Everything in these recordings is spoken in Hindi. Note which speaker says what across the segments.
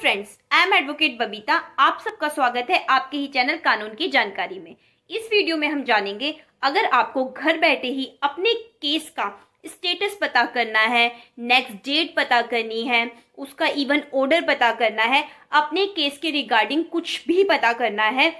Speaker 1: friends I am advocate Babita आप सबका स्वागत है आपके ही चैनल कानून की जानकारी में इस वीडियो में हम जानेंगे अगर आपको घर बैठे ही अपने केस का स्टेटस पता करना है नेक्स्ट डेट पता करनी है उसका इवन ऑर्डर पता करना है अपने केस के रिगार्डिंग कुछ भी पता करना है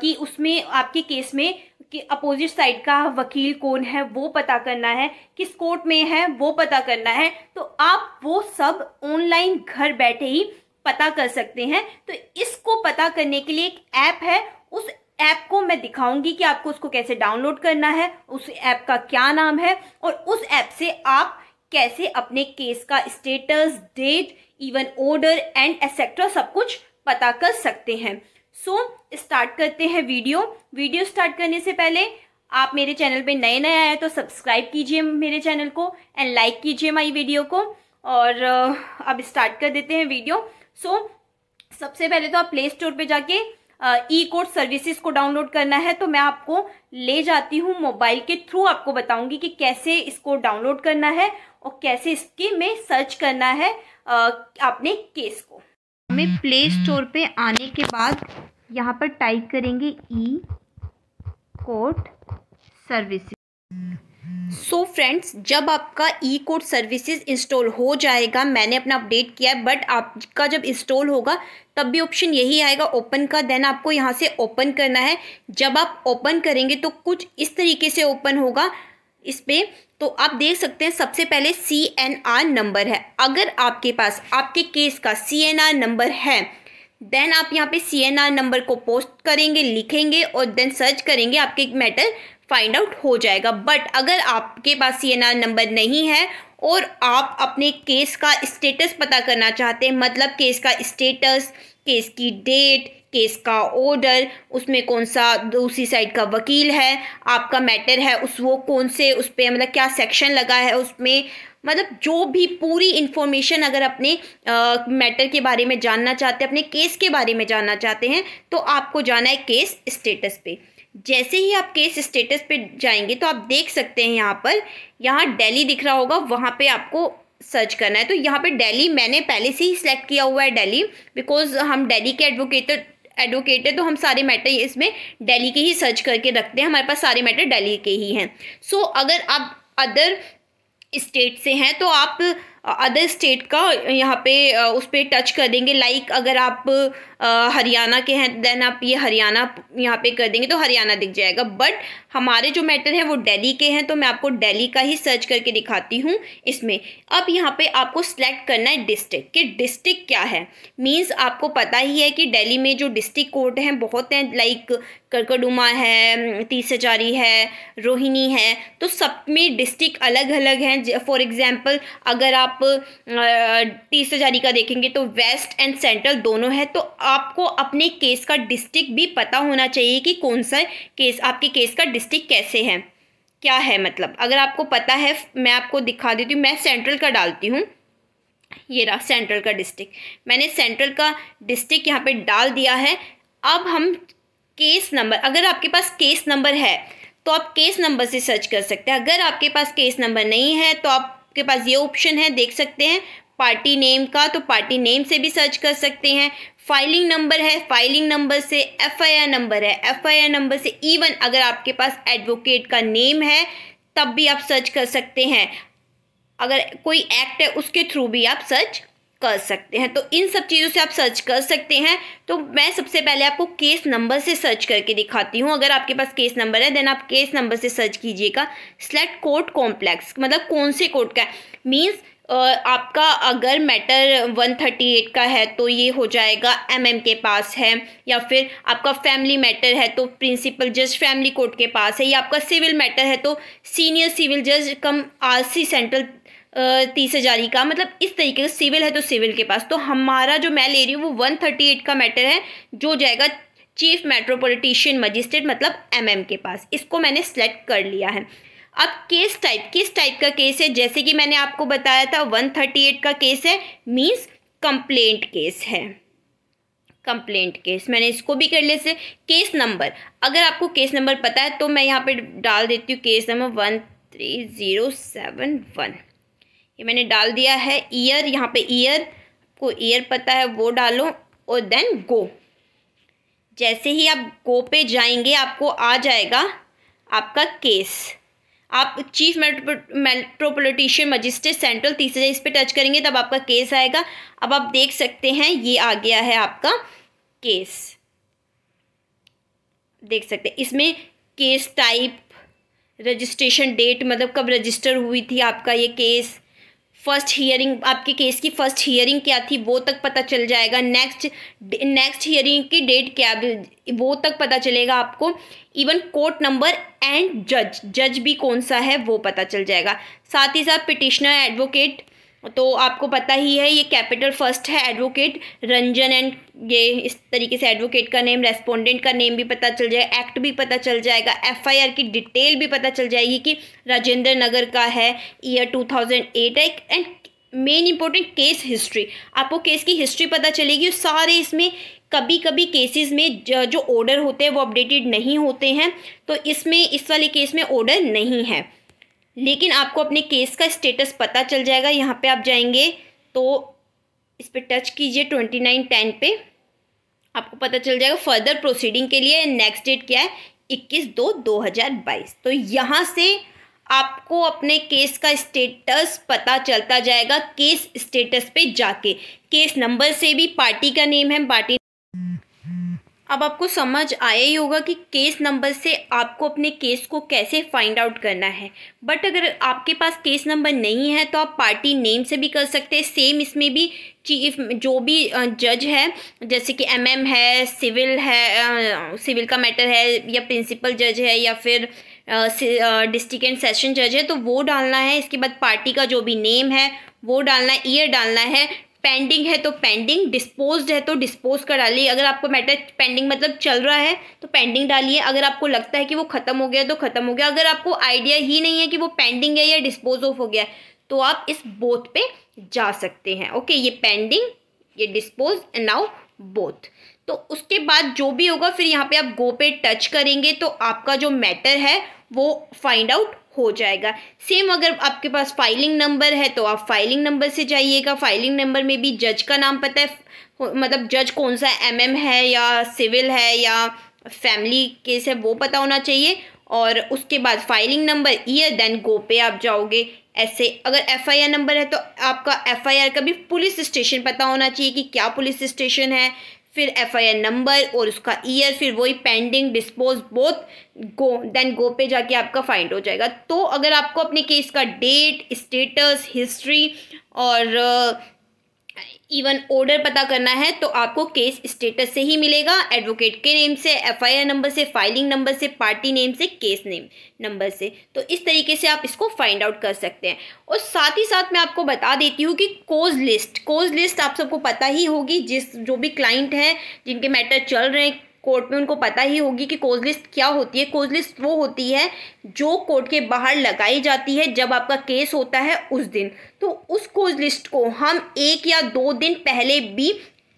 Speaker 1: कि उसमें आपके केस में कि अपोजिट साइड का वकील कौन है वो पता करना है किस कोर्ट में है वो पता करना है तो आप वो सब ऑनलाइन घर बैठे ही पता कर सकते हैं तो इसको पता करने के लिए एक ऐप है उस ऐप को मैं दिखाऊंगी कि आपको उसको कैसे डाउनलोड करना है उस ऐप का क्या नाम है और उस ऐप से आप कैसे अपने केस का status date even order and etcetera सब कुछ पता कर सकते हैं सो so, स्टार्ट करते हैं वीडियो वीडियो स्टार्ट करने से पहले आप मेरे चैनल पे नए नए आए तो सब्सक्राइब कीजिए मेरे चैनल को एंड लाइक कीजिए माई वीडियो को और अब स्टार्ट कर देते हैं वीडियो सो so, सबसे पहले तो आप प्ले स्टोर पे जाके ई कोर्ट सर्विसेज को डाउनलोड करना है तो मैं आपको ले जाती हूँ मोबाइल के थ्रू आपको बताऊंगी कि कैसे इसको डाउनलोड करना है और कैसे इसके में सर्च करना है अपने केस को हमें प्ले स्टोर पे आने के बाद यहाँ पर टाइप करेंगे E court services so so friends जब आपका ई कोर्ट सर्विसेज इंस्टॉल हो जाएगा मैंने अपना अपडेट किया है बट आपका जब इंस्टॉल होगा तब भी ऑप्शन यही आएगा ओपन का देन आपको यहाँ से ओपन करना है जब आप ओपन करेंगे तो कुछ इस तरीके से ओपन होगा इस पर तो आप देख सकते हैं सबसे पहले सी एन आर नंबर है अगर आपके पास आपके केस का सी एन आर नंबर है देन आप यहाँ पे सी एन आर नंबर को पोस्ट करेंगे लिखेंगे और देन सर्च करेंगे आपके मैटर फाइंड आउट हो जाएगा बट अगर आपके पास सी नंबर नहीं है और आप अपने केस का स्टेटस पता करना चाहते हैं मतलब केस का स्टेटस केस की डेट केस का ऑर्डर उसमें कौन सा दूसरी साइड का वकील है आपका मैटर है उस वो कौन से उस पर मतलब क्या सेक्शन लगा है उसमें मतलब जो भी पूरी इन्फॉर्मेशन अगर अपने मैटर के बारे में जानना चाहते हैं अपने केस के बारे में जानना चाहते हैं तो आपको जाना है केस स्टेटस पे जैसे ही आप केस स्टेटस पे जाएंगे तो आप देख सकते हैं यहाँ पर यहाँ डेली दिख रहा होगा वहाँ पे आपको सर्च करना है तो यहाँ पे डेली मैंने पहले से ही सिलेक्ट किया हुआ है डेली बिकॉज हम डेली के एडवोकेटर एडवोकेट है तो हम सारे मैटर इसमें डेली के ही सर्च करके रखते हैं हमारे पास सारे मैटर डेली के ही हैं सो so, अगर आप अदर स्टेट से हैं तो आप अदर स्टेट का यहाँ पे उस पर टच कर देंगे लाइक अगर आप हरियाणा के हैं देन आप ये हरियाणा यहाँ पे कर देंगे तो हरियाणा दिख जाएगा बट हमारे जो मैटर हैं वो दिल्ली के हैं तो मैं आपको दिल्ली का ही सर्च करके दिखाती हूँ इसमें अब यहाँ पे आपको सेलेक्ट करना है डिस्ट्रिक्ट कि डिस्ट्रिक्ट क्या है मीन्स आपको पता ही है कि दिल्ली में जो डिस्ट्रिक्ट कोर्ट हैं बहुत हैं लाइक करकड़ुमा है तीसचारी है रोहिणी है तो सब में डिस्ट्रिक्ट अलग अलग हैं फॉर एग्ज़ाम्पल अगर आप आप तीसरे जारी का देखेंगे तो वेस्ट एंड सेंट्रल दोनों है तो आपको अपने केस का डिस्ट्रिक्ट भी पता होना चाहिए कि कौन सा केस आपके केस का डिस्ट्रिक्ट कैसे है क्या है मतलब अगर आपको पता है मैं आपको दिखा देती हूँ मैं सेंट्रल का डालती हूँ ये रहा सेंट्रल का डिस्ट्रिक्ट मैंने सेंट्रल का डिस्ट्रिक्ट यहाँ पे डाल दिया है अब हम केस नंबर अगर आपके पास केस नंबर है तो आप केस नंबर से सर्च कर सकते हैं अगर आपके पास केस नंबर नहीं है तो आप आपके पास ये ऑप्शन है देख सकते हैं पार्टी नेम का तो पार्टी नेम से भी सर्च कर सकते हैं फाइलिंग नंबर है फाइलिंग नंबर से एफआईआर नंबर है एफआईआर नंबर से इवन अगर आपके पास एडवोकेट का नेम है तब भी आप सर्च कर सकते हैं अगर कोई एक्ट है उसके थ्रू भी आप सर्च कर सकते हैं तो इन सब चीज़ों से आप सर्च कर सकते हैं तो मैं सबसे पहले आपको केस नंबर से सर्च करके दिखाती हूँ अगर आपके पास केस नंबर है देन आप केस नंबर से सर्च कीजिएगा सेलेक्ट कोर्ट कॉम्प्लेक्स मतलब कौन से कोर्ट का है मीन्स आपका अगर मैटर 138 का है तो ये हो जाएगा एमएम के पास है या फिर आपका फैमिली मैटर है तो प्रिंसिपल जज फैमिली कोर्ट के पास है या आपका सिविल मैटर है तो सीनियर सिविल जज कम आरसी सेंट्रल तीस हजारी का मतलब इस तरीके का सिविल है तो सिविल के पास तो हमारा जो मैं ले रही हूँ वो वन थर्टी एट का मैटर है जो जाएगा चीफ मेट्रोपोलिटिशियन मजिस्ट्रेट मतलब एमएम के पास इसको मैंने सेलेक्ट कर लिया है अब केस टाइप किस टाइप का केस है जैसे कि मैंने आपको बताया था वन थर्टी एट का केस है मीन्स कंप्लेंट केस है कंप्लेंट केस मैंने इसको भी कर लिया से केस नंबर अगर आपको केस नंबर पता है तो मैं यहाँ पे डाल देती हूँ case number one three zero seven one ये मैंने डाल दिया है ईयर यहाँ पे ईयर आपको ईयर पता है वो डालो और देन गो जैसे ही आप गो पे जाएंगे आपको आ जाएगा आपका केस आप चीफ मेट्रोपोलिटिशियन मजिस्ट्रेट सेंट्रल तीसरे इस पर टच करेंगे तब आपका केस आएगा अब आप देख सकते हैं ये आ गया है आपका केस देख सकते हैं इसमें केस टाइप रजिस्ट्रेशन डेट मतलब कब रजिस्टर हुई थी आपका ये केस फर्स्ट हियरिंग आपके केस की फर्स्ट हियरिंग क्या थी वो तक पता चल जाएगा नेक्स्ट नेक्स्ट हियरिंग की डेट क्या वो तक पता चलेगा आपको इवन कोर्ट नंबर एंड जज जज भी कौन सा है वो पता चल जाएगा साथ ही साथ पिटिशनर एडवोकेट तो आपको पता ही है ये कैपिटल फर्स्ट है एडवोकेट रंजन एंड ये इस तरीके से एडवोकेट का नेम रेस्पोंडेंट का नेम भी पता चल जाएगा एक्ट भी पता चल जाएगा एफआईआर की डिटेल भी पता चल जाएगी कि राजेंद्र नगर का है ईयर 2008 है and main important case history आपको केस की हिस्ट्री पता चलेगी सारे इसमें कभी कभी केसेस में जो ऑर्डर होते हैं वो अपडेटेड नहीं होते हैं तो इसमें इस वाले केस में ऑर्डर नहीं है लेकिन आपको अपने केस का स्टेटस पता चल जाएगा यहाँ पे आप जाएंगे तो इस पर टच कीजिए ट्वेंटी नाइन टेन पे आपको पता चल जाएगा फर्दर प्रोसीडिंग के लिए नेक्स्ट डेट क्या है इक्कीस दो दो हज़ार बाईस तो यहाँ से आपको अपने केस का स्टेटस पता चलता जाएगा केस स्टेटस पे जाके केस नंबर से भी पार्टी का नेम है पार्टी अब आपको समझ आया ही होगा कि केस नंबर से आपको अपने केस को कैसे फाइंड आउट करना है बट अगर आपके पास केस नंबर नहीं है तो आप पार्टी नेम से भी कर सकते हैं सेम इसमें भी चीफ जो भी जज है जैसे कि एमएम है सिविल है सिविल का मैटर है या प्रिंसिपल जज है या फिर डिस्ट्रिक्ट एंड सेशन जज है तो वो डालना है इसके बाद पार्टी का जो भी नेम है वो डालना है ईयर डालना है पेंडिंग है तो पेंडिंग डिस्पोज है तो डिस्पोज का डालिए अगर आपको मैटर पेंडिंग मतलब चल रहा है तो पेंडिंग डालिए अगर आपको लगता है कि वो ख़त्म हो गया तो ख़त्म हो गया अगर आपको आइडिया ही नहीं है कि वो पेंडिंग है या डिस्पोज ऑफ हो गया तो आप इस बोथ पे जा सकते हैं ओके ये पेंडिंग ये डिस्पोज एंड नाउ बोथ तो उसके बाद जो भी होगा फिर यहाँ पे आप गो पे टच करेंगे तो आपका जो मैटर है वो फाइंड आउट हो जाएगा सेम अगर आपके पास फाइलिंग नंबर है तो आप फाइलिंग नंबर से जाइएगा फाइलिंग नंबर में भी जज का नाम पता है मतलब जज कौन सा एम एम है या सिविल है या फैमिली केस है वो पता होना चाहिए और उसके बाद filing number year then go पे आप जाओगे ऐसे अगर एफआईआर नंबर है तो आपका एफआईआर का भी पुलिस स्टेशन पता होना चाहिए कि क्या पुलिस स्टेशन है फिर एफआईआर नंबर और उसका ईयर फिर वही pending dispose both go then go पे जाके आपका फाइंड हो जाएगा तो अगर आपको अपने केस का डेट स्टेटस हिस्ट्री और इवन ऑर्डर पता करना है तो आपको केस स्टेटस से ही मिलेगा एडवोकेट के नेम से एफआईआर नंबर से फाइलिंग नंबर से पार्टी नेम से केस नेम नंबर से तो इस तरीके से आप इसको फाइंड आउट कर सकते हैं और साथ ही साथ मैं आपको बता देती हूँ कि कोज लिस्ट कोज लिस्ट आप सबको पता ही होगी जिस जो भी क्लाइंट है जिनके मैटर चल रहे हैं कोर्ट में उनको पता ही होगी कि कोज लिस्ट क्या होती है कोज लिस्ट वो होती है जो कोर्ट के बाहर लगाई जाती है जब आपका केस होता है उस दिन तो उस कोज लिस्ट को हम एक या दो दिन पहले भी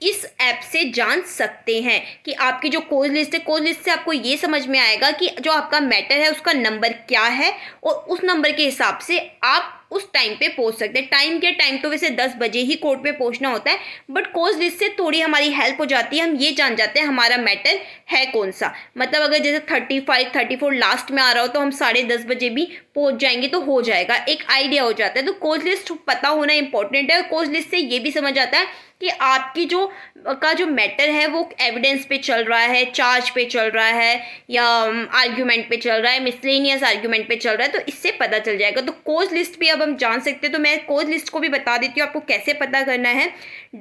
Speaker 1: इस ऐप से जान सकते हैं कि आपकी जो कोज लिस्ट है कोज लिस्ट से आपको ये समझ में आएगा कि जो आपका मैटर है उसका नंबर क्या है और उस नंबर के हिसाब से आप उस टाइम पे पहुंच सकते हैं टाइम क्या टाइम तो वैसे दस बजे ही कोर्ट पे पहुंचना होता है बट कोज लिस्ट से थोड़ी हमारी हेल्प हो जाती है हम ये जान जाते हैं हमारा मैटर है कौन सा मतलब अगर जैसे thirty five thirty four last में आ रहा हो तो हम साढ़े दस बजे भी पहुंच जाएंगे तो हो जाएगा एक आइडिया हो जाता है तो कोज लिस्ट पता होना इंपॉर्टेंट है कोज लिस्ट से ये भी समझ आता है कि आपकी जो का जो मैटर है वो एविडेंस पे चल रहा है चार्ज पे चल रहा है या आर्ग्यूमेंट um, पे चल रहा है मिसलेनियस आर्ग्यूमेंट पे चल रहा है तो इससे पता चल जाएगा तो कोज लिस्ट भी अब हम जान सकते हैं तो मैं कोज लिस्ट को भी बता देती हूँ आपको कैसे पता करना है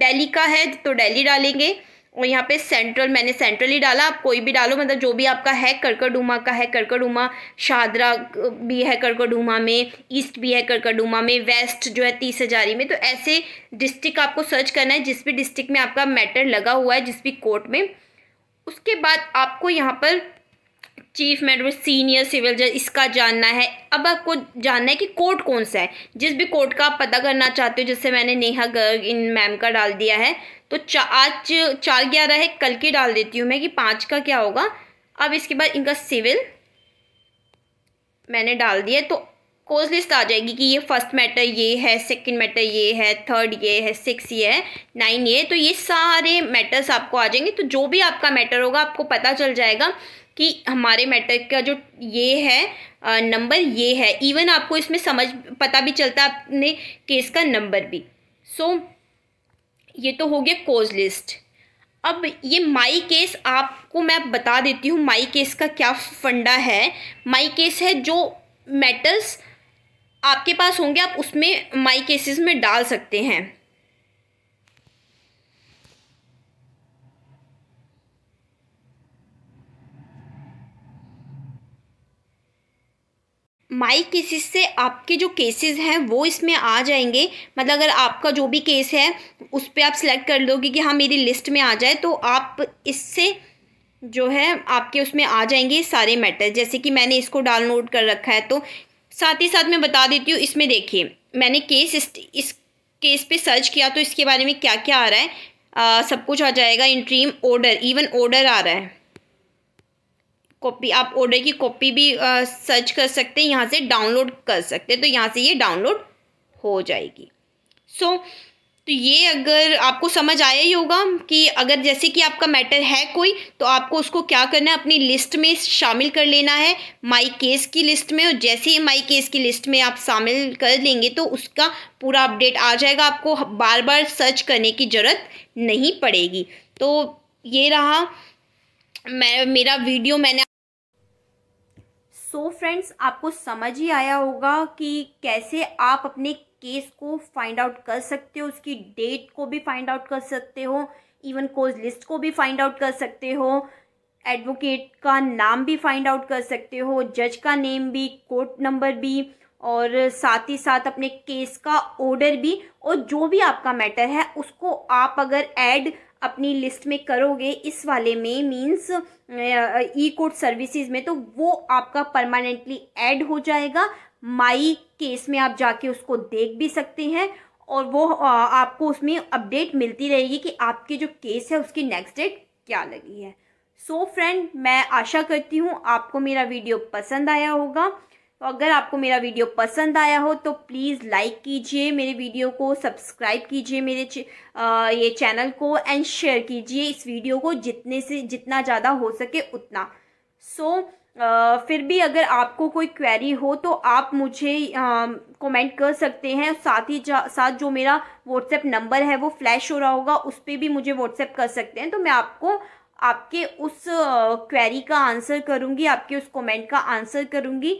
Speaker 1: डेली का है तो डेली डालेंगे और यहाँ पे सेंट्रल मैंने सेंट्रल ही डाला आप कोई भी डालो मतलब जो भी आपका है कर्कडूमा का है कर्कडूमा शाहदरा भी है कर्कडूमा में ईस्ट भी है कर्कडूमा में वेस्ट जो है तीस हजारी में तो ऐसे डिस्ट्रिक्ट आपको सर्च करना है जिस भी डिस्ट्रिक्ट में आपका मैटर लगा हुआ है जिस भी कोर्ट में उसके बाद आपको यहाँ पर चीफ मैडम सीनियर सिविल जज इसका जानना है अब आपको जानना है कि कोर्ट कौन सा है जिस भी कोर्ट का आप पता करना चाहते हो जैसे मैंने नेहा गर्ग इन मैम का डाल दिया है तो चा, आज चार ग्यारह है कल की डाल देती हूँ मैं कि पाँच का क्या होगा अब इसके बाद इनका सिविल मैंने डाल दिया तो कोज लिस्ट आ जाएगी कि ये फर्स्ट मैटर ये है सेकंड मैटर ये है थर्ड ये है सिक्स ये है नाइन ये तो ये सारे मैटर्स आपको आ जाएंगे तो जो भी आपका मैटर होगा आपको पता चल जाएगा कि हमारे मैटर का जो ये है नंबर ये है इवन आपको इसमें समझ पता भी चलता है अपने केस का नंबर भी सो so, ये तो हो गया कोज लिस्ट अब ये माई केस आपको मैं बता देती हूँ माई केस का क्या फंडा है माई केस है जो मेटल्स आपके पास होंगे आप उसमें माई केसेस में डाल सकते हैं माई केसेस से आपके जो केसेस हैं वो इसमें आ जाएंगे मतलब अगर आपका जो भी केस है उस पर आप सिलेक्ट कर लोगे कि हाँ मेरी लिस्ट में आ जाए तो आप इससे जो है आपके उसमें आ जाएंगे सारे मैटर जैसे कि मैंने इसको डाउनलोड कर रखा है तो साथ ही साथ मैं बता देती हूँ इसमें देखिए मैंने केस इस, इस केस पे सर्च किया तो इसके बारे में क्या क्या आ रहा है आ, सब कुछ आ जाएगा इंट्रीम ऑर्डर इवन ऑर्डर आ रहा है कॉपी आप ऑर्डर की कॉपी भी सर्च कर सकते हैं यहाँ से डाउनलोड कर सकते हैं तो यहाँ से ये डाउनलोड हो जाएगी सो so, तो ये अगर आपको समझ आया ही होगा कि अगर जैसे कि आपका मैटर है कोई तो आपको उसको क्या करना है अपनी लिस्ट में शामिल कर लेना है माई केस की लिस्ट में और जैसे ही माई केस की लिस्ट में आप शामिल कर लेंगे तो उसका पूरा अपडेट आ जाएगा आपको बार बार सर्च करने की ज़रूरत नहीं पड़ेगी तो ये रहा मैं मेरा वीडियो मैंने सो so फ्रेंड्स आपको समझ ही आया होगा कि कैसे आप अपने केस को फाइंड आउट कर सकते हो उसकी डेट को भी फाइंड आउट कर सकते हो इवन कोज लिस्ट को भी फाइंड आउट कर सकते हो एडवोकेट का नाम भी फाइंड आउट कर सकते हो जज का नेम भी कोर्ट नंबर भी और साथ ही साथ अपने केस का ऑर्डर भी और जो भी आपका मैटर है उसको आप अगर ऐड अपनी लिस्ट में करोगे इस वाले में मीन्स ई कोर्ट सर्विसेज में तो वो आपका परमानेंटली ऐड हो जाएगा माई केस में आप जाके उसको देख भी सकते हैं और वो आपको उसमें अपडेट मिलती रहेगी कि आपके जो केस है उसकी नेक्स्ट डेट क्या लगी है सो so फ्रेंड मैं आशा करती हूँ आपको मेरा वीडियो पसंद आया होगा तो अगर आपको मेरा वीडियो पसंद आया हो तो प्लीज़ लाइक कीजिए मेरे वीडियो को सब्सक्राइब कीजिए मेरे च, आ, ये चैनल को एंड शेयर कीजिए इस वीडियो को जितने से जितना ज़्यादा हो सके उतना सो so, फिर भी अगर आपको कोई क्वेरी हो तो आप मुझे कमेंट कर सकते हैं साथ ही साथ जो मेरा व्हाट्सएप नंबर है वो फ्लैश हो रहा होगा उस पर भी मुझे व्हाट्सएप कर सकते हैं तो मैं आपको आपके उस क्वेरी का आंसर करूँगी आपके उस कमेंट का आंसर करूँगी